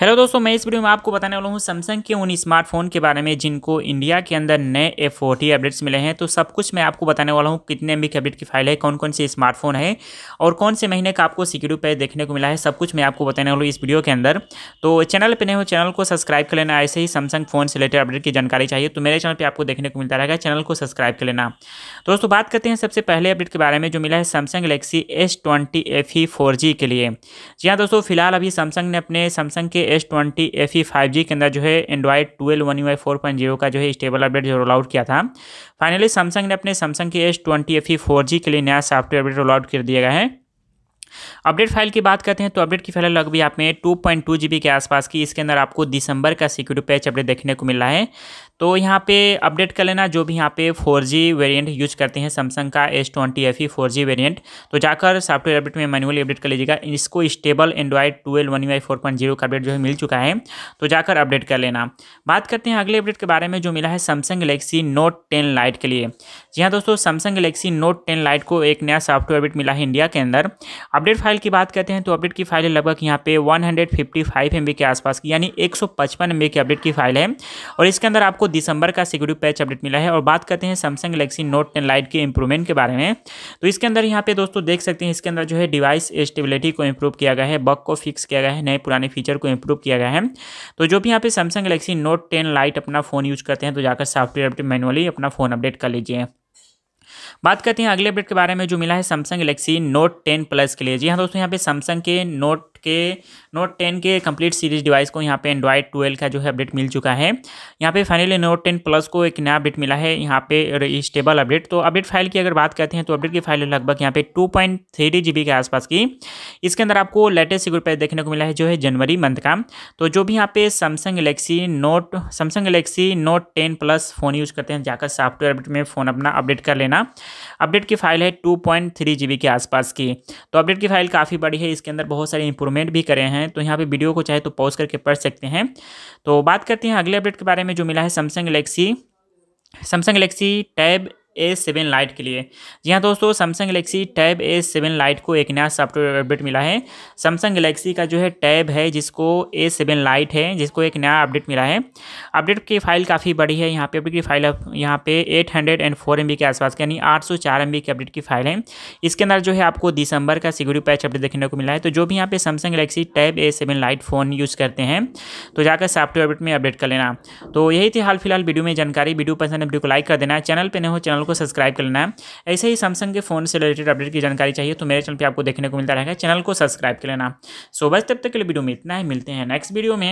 hello दोस्तों मैं इस वीडियो में आपको बताने वाला हूँ सैमसंग के उन स्मार्टफोन के बारे में जिनको इंडिया के अंदर नए ए फोर्टी अपडेट्स मिले हैं तो सब कुछ मैं आपको बताने वाला हूँ कितने एम की अपडेट की फाइल है कौन कौन से स्मार्टफोन है और कौन से महीने का आपको सिक्योरिटी पे देखने को मिला है सब कुछ मैं आपको बताने वाला हूँ इस वीडियो के अंदर तो चैनल पर नहीं हो चैनल को सब्सक्राइब कर लेना ऐसे ही सैमसंग फोन से रिलेटेड अपडेट की जानकारी चाहिए तो मेरे चैनल पर आपको देखने को मिलता रहेगा चैनल को सब्सक्राइब कर लेना तो दोस्तों बात करते हैं सबसे पहले अपडेट के बारे में जो मिला है सैमसंग गलेक्सी एस ट्वेंटी के लिए जी हाँ दोस्तों फिलहाल अभी सैमसंग ने अपने सैमसंग के एस ट्वेंटी एफ ई फाइव जी के अंदर जो है Android twelve one you I four point zero का जो है स्टेबल अपडेट जो रोल आउट किया था फाइनली सैमसंग ने अपने सैमसंग के S twenty F E four जी के लिए नया सॉफ्टवेयर अपडेट रोल आउट कर दिया गया है अपडेट फाइल की बात करते हैं तो अपडेट की फाइल लगभग आप में two point two G B के आसपास की इसके अंदर आपको दिसंबर का सिक्योरिटी पैच अपडेट देखने को मिला है तो यहाँ पे अपडेट कर लेना जो भी यहाँ पे फोर जी वेरियंट यूज करते हैं सैमसंग का S twenty F E four G variant तो जाकर सॉफ्टवेयर अपडेट में मैनुअली अपडेट कर लीजिएगा इसको stable Android twelve one Y four point zero का अपडेट जो है मिल चुका है तो जाकर अपडेट कर लेना बात करते हैं अगले अपडेट के बारे में जो मिला है Samsung Galaxy Note ten Lite के लिए जी हाँ दोस्तों Samsung Galaxy Note ten Lite को एक नया सॉफ्टवेयर अपडेट मिला है इंडिया के अंदर अपडेट फाइल की बात करते हैं तो अपडेट की फाइल है लगभग यहाँ पे 155 हंड्रेड के आसपास की यानी 155 सौ की अपडेट की फाइल है और इसके अंदर आपको दिसंबर का सिक्योरिटी पैच अपडेट मिला है और बात करते हैं Samsung Galaxy Note ten Lite के इंप्रूवमेंट के बारे में तो इसके अंदर यहाँ पे दोस्तों देख सकते हैं इसके अंदर जो है डिवाइस स्टेबिलिटी को इम्प्रूव किया गया है बग को फिक्स किया गया है नए पुराने फीचर को इम्प्रूव किया गया है तो जो भी यहाँ पे Samsung Galaxy Note ten Lite अपना फ़ोन यूज करते हैं तो जाकर सॉफ्टवेयर अपडेट मैनुअली अपना फ़ोन अपडेट कर लीजिए बात करते हैं अगले अपडेट के बारे में जो मिला है Samsung Galaxy Note ten Plus के लिए जी हाँ दोस्तों यहाँ पे सैमसंग के नोट के नोट टेन के कंप्लीट सीरीज डिवाइस को यहाँ पे एंड्रॉयड ट्वेल्व का जो है अपडेट मिल चुका है यहाँ पे फाइनली नोट टेन प्लस को एक नया अपडेट मिला है यहाँ पे स्टेबल अपडेट तो अपडेट फाइल की अगर बात करते हैं तो अपडेट की फाइल लगभग यहाँ पे two point three G B के आसपास की इसके अंदर आपको लेटेस्ट सिक्योर प्राइस देखने को मिला है जो है जनवरी मंथ का तो जो भी यहाँ पे Samsung Galaxy Note Samsung Galaxy Note ten Plus phone use करते हैं जाकर सॉफ्टवेयर अपडेट में फ़ोन अपना अपडेट कर लेना अपडेट की फाइल है two point three G B के आसपास की तो अपडेट की फाइल काफ़ी बड़ी है इसके अंदर बहुत सारी इंप्रूव इंप्रूवमेंट भी करे हैं तो यहाँ पे वीडियो को चाहे तो पॉज करके पढ़ सकते हैं तो बात करते हैं अगले अपडेट के बारे में जो मिला है Samsung Galaxy Samsung Galaxy Tab A seven Lite के लिए जी हाँ दोस्तों Samsung Galaxy Tab A seven Lite को एक नया सॉफ्टवेयर अपडेट मिला है सैमसंग गलेक्सी का जो है टैब है जिसको ए सेवन लाइट है जिसको एक नया अपडेट मिला है अपडेट की फाइल काफ़ी बड़ी है यहाँ पे अपडेट की फाइल यहाँ पे eight hundred and four M B के आसपास यानी आठ सौ चार एम बी की अपडेट की फाइल है इसके अंदर जो है आपको दिसंबर का सिक्योरिटी पैच अपडेट देखने को मिला है तो जो भी यहाँ पे Samsung Galaxy Tab A seven Lite phone use करते हैं तो जाकर सॉफ्टवेयर अपडेट में अपडेट कर लेना तो यही थी हाल फिलहाल वीडियो में जानकारी वीडियो पसंद है वीडियो को लाइक कर देना चैनल पर नहीं हो चैनल को सब्सक्राइब कर लेना है ऐसे ही सैमसंग के फोन से रिलेटेड अपडेट की जानकारी चाहिए तो मेरे चैनल पर आपको देखने को मिलता रहेगा चैनल को सब्सक्राइब कर लेना सो बस तब तक के लिए वीडियो में इतना ही मिलते हैं नेक्स्ट वीडियो में